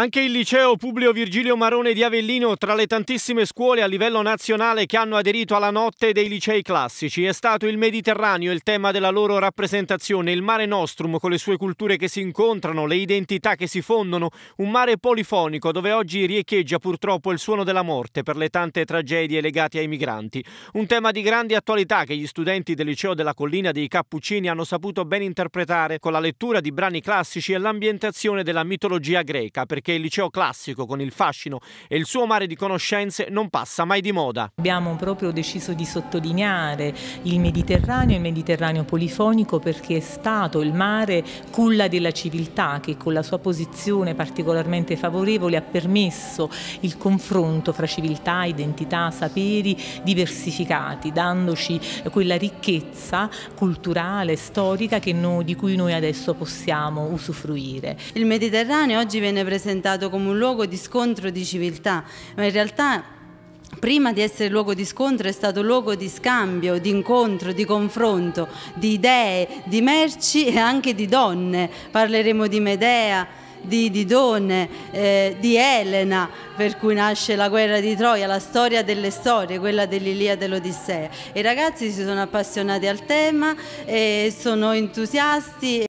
Anche il liceo Publio Virgilio Marone di Avellino, tra le tantissime scuole a livello nazionale che hanno aderito alla notte dei licei classici, è stato il Mediterraneo il tema della loro rappresentazione, il mare nostrum con le sue culture che si incontrano, le identità che si fondono, un mare polifonico dove oggi riecheggia purtroppo il suono della morte per le tante tragedie legate ai migranti. Un tema di grande attualità che gli studenti del liceo della collina dei Cappuccini hanno saputo ben interpretare con la lettura di brani classici e l'ambientazione della mitologia greca, perché che il liceo classico, con il fascino e il suo mare di conoscenze, non passa mai di moda. Abbiamo proprio deciso di sottolineare il Mediterraneo, il Mediterraneo polifonico, perché è stato il mare culla della civiltà che con la sua posizione particolarmente favorevole ha permesso il confronto fra civiltà, identità, saperi diversificati, dandoci quella ricchezza culturale, storica noi, di cui noi adesso possiamo usufruire. Il Mediterraneo oggi viene presentato presentato come un luogo di scontro di civiltà, ma in realtà prima di essere luogo di scontro è stato luogo di scambio, di incontro, di confronto, di idee, di merci e anche di donne. Parleremo di Medea. Di Didone, eh, di Elena, per cui nasce la guerra di Troia, la storia delle storie, quella dell'Ilia dell'Odissea. I ragazzi si sono appassionati al tema, eh, sono entusiasti